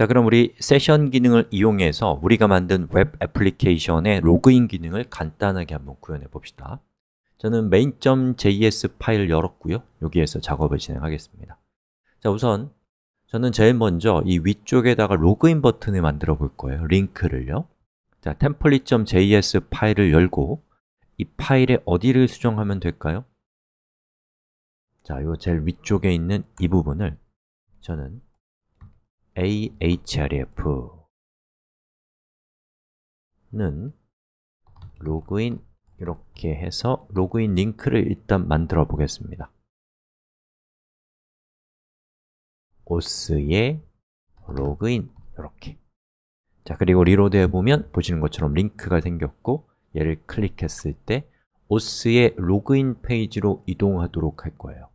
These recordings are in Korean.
자, 그럼 우리 세션 기능을 이용해서 우리가 만든 웹 애플리케이션의 로그인 기능을 간단하게 한번 구현해 봅시다. 저는 main.js 파일 열었고요. 여기에서 작업을 진행하겠습니다. 자, 우선 저는 제일 먼저 이 위쪽에다가 로그인 버튼을 만들어 볼 거예요. 링크를요. 자, template.js 파일을 열고 이파일의 어디를 수정하면 될까요? 자, 요 제일 위쪽에 있는 이 부분을 저는 ahref는 로그인 이렇게 해서 로그인 링크를 일단 만들어 보겠습니다. 오스의 로그인 이렇게 자 그리고 리로드 해보면 보시는 것처럼 링크가 생겼고 얘를 클릭했을 때 오스의 로그인 페이지로 이동하도록 할 거예요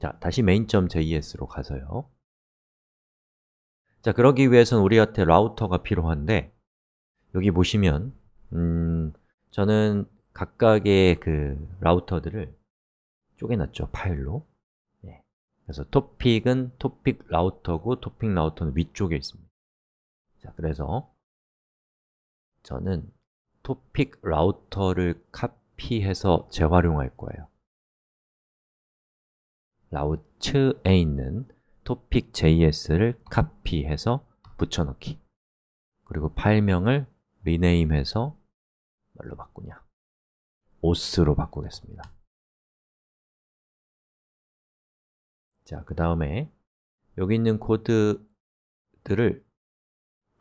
자 다시 main.js로 가서요 자, 그러기 위해선 우리한테 라우터가 필요한데 여기 보시면 음, 저는 각각의 그 라우터들을 쪼개놨죠, 파일로 네. 그래서 t o p i c 은 topic 라우터고 topic 라우터는 위쪽에 있습니다 자, 그래서 저는 topic 라우터를 카피해서 재활용할 거예요 라우츠에 있는 topic.js를 카피해서 붙여넣기 그리고 파일명을 r e n a m e 해서 뭘로 바꾸냐 os로 바꾸겠습니다 자, 그 다음에 여기 있는 코드들을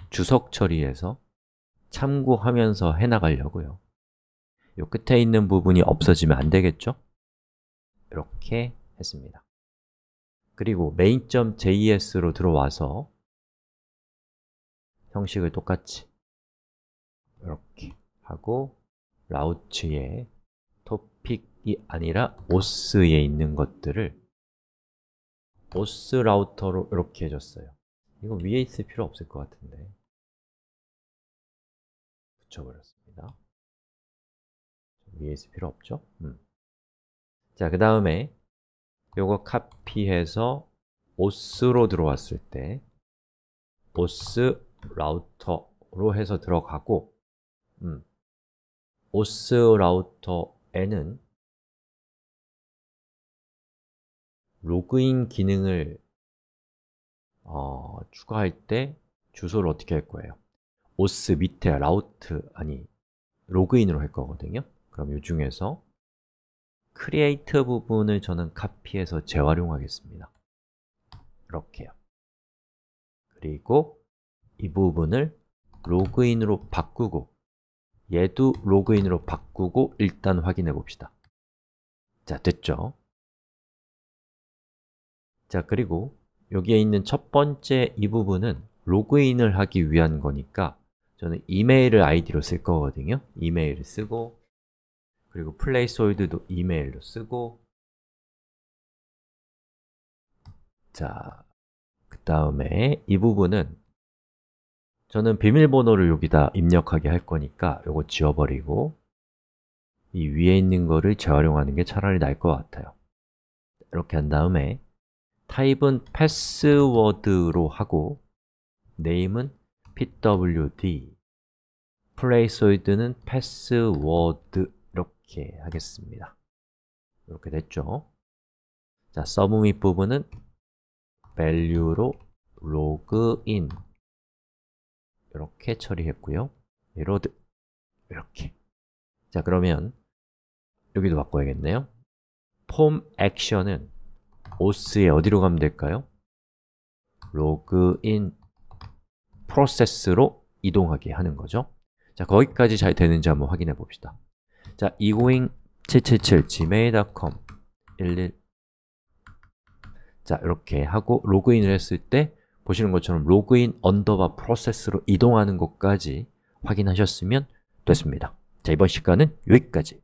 주석 처리해서 참고하면서 해나가려고요 요 끝에 있는 부분이 없어지면 안 되겠죠? 이렇게 했습니다 그리고 main.js로 들어와서 형식을 똑같이 이렇게 하고 라우츠에 i c 이 아니라 o s 에 있는 것들을 os 라우터로 이렇게 해줬어요 이거 위에 있을 필요 없을 것 같은데 붙여버렸습니다 위에 있을 필요 없죠? 음. 자, 그 다음에 요거 카피해서 o s 로 들어왔을 때오 s 라우터로 해서 들어가고 음, 오스 라우터에는 로그인 기능을 어, 추가할 때 주소를 어떻게 할 거예요? OS 밑에 라우트 아니 로그인으로 할 거거든요 그럼 이 중에서 create 부분을 저는 카피해서 재활용하겠습니다 이렇게요 그리고 이 부분을 로그인으로 바꾸고 얘도 로그인으로 바꾸고 일단 확인해 봅시다 자, 됐죠? 자, 그리고 여기에 있는 첫 번째 이 부분은 로그인을 하기 위한 거니까 저는 이메일을 아이디로 쓸 거거든요 이메일을 쓰고 그리고 플레이스홀드도 이메일로 쓰고 자, 그 다음에 이 부분은 저는 비밀번호를 여기다 입력하게 할 거니까 이거 지워버리고 이 위에 있는 거를 재활용하는 게 차라리 나을 것 같아요 이렇게 한 다음에 타입은 패스워드로 하고 네임은 pwd 플레이소이드는 패스워드 이렇게 하겠습니다. 이렇게 됐죠. 자, 서브 및 부분은 value로 login 이렇게 처리했고요. 리로드 이렇게. 자, 그러면 여기도 바꿔야겠네요. 폼 o n 은 o s 에 어디로 가면 될까요? 로그인 프로세스로 이동하게 하는 거죠. 자, 거기까지 잘 되는지 한번 확인해 봅시다. 자, 이고잉 777 gmail.com 11 자, 이렇게 하고 로그인을 했을 때 보시는 것처럼 로그인 언더바 프로세스로 이동하는 것까지 확인하셨으면 됐습니다. 자, 이번 시간은 여기까지